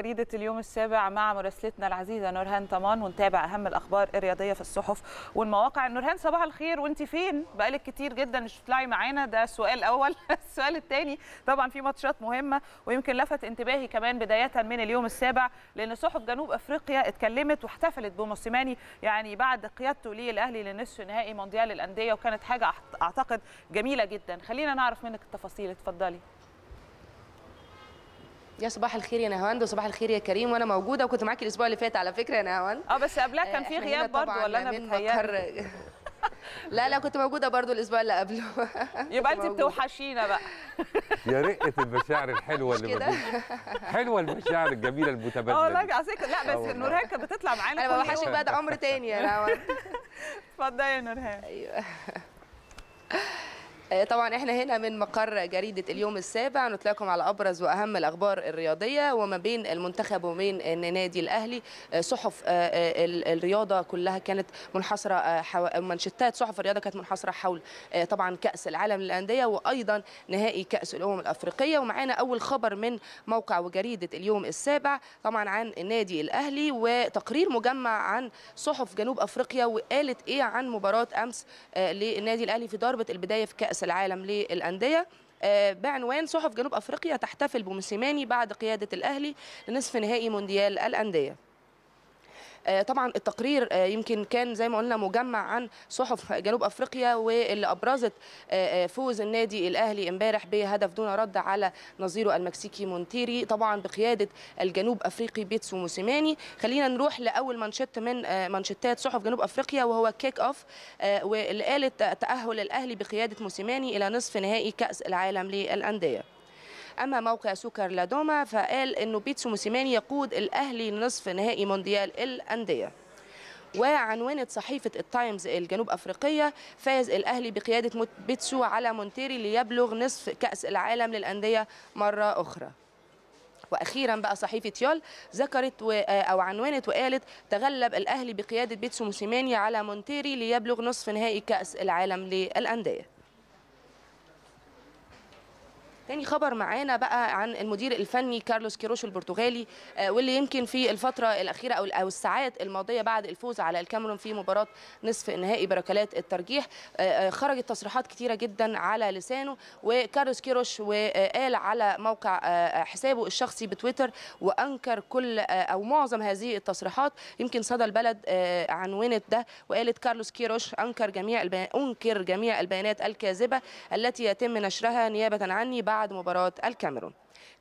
جريدة اليوم السابع مع مراسلتنا العزيزة نورهان طمان ونتابع أهم الأخبار الرياضية في الصحف والمواقع نورهان صباح الخير وانت فين؟ بقالك كتير جدا مش بتطلعي معانا ده سؤال الأول السؤال الثاني طبعا في ماتشات مهمة ويمكن لفت انتباهي كمان بداية من اليوم السابع لأن صحف جنوب أفريقيا اتكلمت واحتفلت بموسيماني يعني بعد قيادته للأهلي لنصف نهائي مونديال الأندية وكانت حاجة أعتقد جميلة جدا خلينا نعرف منك التفاصيل اتفضلي يا صباح الخير يا نهاوند وصباح الخير يا كريم وانا موجوده وكنت معاكي الاسبوع اللي فات على فكره يا نهاوند اه بس قبلها كان آه، في غياب برضه ولا انا بتهيألي لا لا كنت موجوده برضه الاسبوع اللي قبله يبقى انت بتوحشينا بقى يا رقه المشاعر الحلوه اللي موجوده حلوه المشاعر الجميله آه، المتبادله اه والله على لا بس نورهان كانت بتطلع معانا انا بوحشك بقى ده عمر تاني يا نهاوند اتفضلي يا نورهان ايوه آه، طبعا احنا هنا من مقر جريده اليوم السابع نطلعكم على ابرز واهم الاخبار الرياضيه وما بين المنتخب بين النادي الاهلي آه، صحف آه، الرياضه كلها كانت منحصره حو... صحف الرياضه كانت منحصره حول طبعا كاس العالم للانديه وايضا نهائي كاس الامم الافريقيه ومعانا اول خبر من موقع وجريده اليوم السابع طبعا عن النادي الاهلي وتقرير مجمع عن صحف جنوب افريقيا وقالت ايه عن مباراه امس للنادي الاهلي في ضربه البدايه في كاس كاس العالم للانديه آه، بعنوان صحف جنوب افريقيا تحتفل بموسيماني بعد قياده الاهلي لنصف نهائي مونديال الانديه آه، طبعا التقرير آه، يمكن كان زي ما قلنا مجمع عن صحف جنوب افريقيا واللي ابرزت آه، فوز النادي الاهلي امبارح بهدف دون رد على نظيره المكسيكي مونتيري طبعا بقياده الجنوب افريقي بيتسو موسيماني خلينا نروح لاول مانشيت من مانشيتات صحف جنوب افريقيا وهو كيك اوف واللي قالت تاهل الاهلي بقياده موسيماني الى نصف نهائي كاس العالم للانديه أما موقع سوكر لادوما فقال أنه بيتسو موسيماني يقود الأهلي لنصف نهائي مونديال الأندية وعنونت صحيفة التايمز الجنوب أفريقية فاز الأهلي بقيادة بيتسو على مونتيري ليبلغ نصف كأس العالم للأندية مرة أخرى واخيرا بقى صحيفه يول ذكرت او عنونت وقالت تغلب الاهلي بقياده بيتسو موسيماني على مونتيري ليبلغ نصف نهائي كاس العالم للانديه تاني خبر معانا بقى عن المدير الفني كارلوس كيروش البرتغالي آه، واللي يمكن في الفترة الأخيرة أو أو الساعات الماضية بعد الفوز على الكاميرون في مباراة نصف نهائي بركلات الترجيح آه، آه، خرجت تصريحات كثيره جدا على لسانه وكارلوس كيروش وقال على موقع حسابه الشخصي بتويتر وأنكر كل أو معظم هذه التصريحات يمكن صدى البلد عنونت ده وقالت كارلوس كيروش أنكر جميع أنكر جميع البيانات الكاذبة التي يتم نشرها نيابة عني بعد بعد مباراة الكاميرون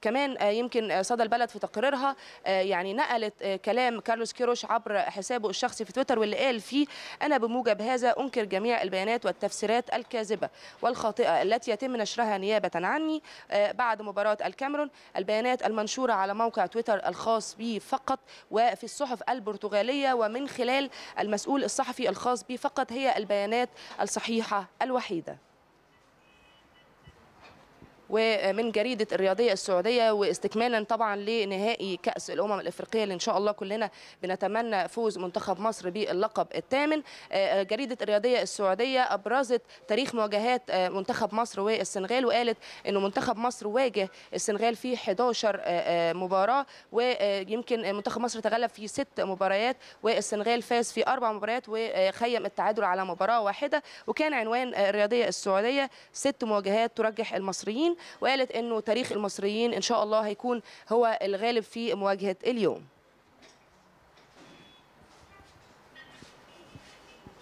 كمان آه، يمكن آه، صدى البلد في تقريرها آه، يعني نقلت كلام كارلوس كيروش عبر حسابه الشخصي في تويتر واللي قال فيه انا بموجب هذا انكر جميع البيانات والتفسيرات الكاذبه والخاطئه التي يتم نشرها نيابه عني بعد مباراه الكاميرون البيانات المنشوره على موقع تويتر الخاص بي فقط وفي الصحف البرتغاليه ومن خلال المسؤول الصحفي الخاص بي فقط هي البيانات الصحيحه الوحيده ومن جريدة الرياضية السعودية واستكمالا طبعا لنهائي كأس الأمم الإفريقية اللي إن شاء الله كلنا بنتمنى فوز منتخب مصر باللقب الثامن آه، جريدة الرياضية السعودية أبرزت تاريخ مواجهات آه، منتخب مصر والسنغال وقالت أن منتخب مصر واجه السنغال في 11 آه، مباراة ويمكن منتخب مصر تغلب في ست مباريات والسنغال فاز في أربع مباريات وخيم التعادل على مباراة واحدة وكان عنوان الرياضية السعودية ست مواجهات ترجح المصريين وقالت انه تاريخ المصريين ان شاء الله هيكون هو الغالب في مواجهه اليوم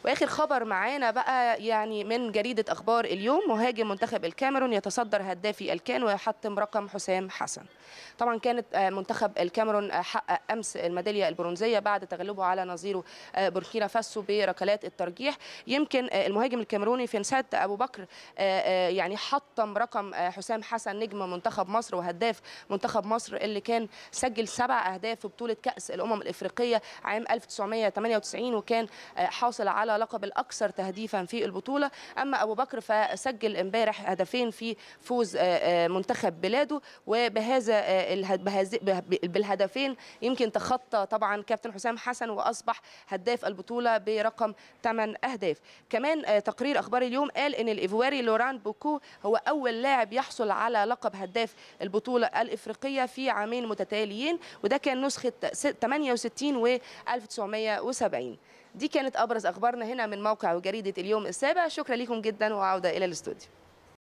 واخر خبر معانا بقى يعني من جريده اخبار اليوم مهاجم منتخب الكاميرون يتصدر هدافي الكان ويحطم رقم حسام حسن طبعا كانت آه، منتخب الكاميرون آه، حقق امس الميداليه البرونزيه بعد تغلبه على نظيره آه، بوركينا فاسو بركلات الترجيح يمكن المهاجم الكاميروني فينسات ابو بكر يعني حطم رقم حسام حسن نجم منتخب مصر وهداف منتخب مصر اللي كان سجل سبع اهداف في بطوله كاس الامم الافريقيه عام 1998 وكان حاصل على لقب الاكثر تهديفا في البطوله اما ابو بكر فسجل امبارح هدفين في فوز آه، آه، منتخب بلاده وبهذا آه، بالهدفين يمكن تخطى طبعا كابتن حسام حسن واصبح هداف البطوله برقم 8 اهداف كمان تقرير اخبار اليوم قال ان الايفواري لوران بوكو هو اول لاعب يحصل على لقب هداف البطوله الافريقيه في عامين متتاليين وده كان نسخه 68 و 1970 دي كانت ابرز اخبارنا هنا من موقع وجريده اليوم السابع شكرا لكم جدا وعوده الى الاستوديو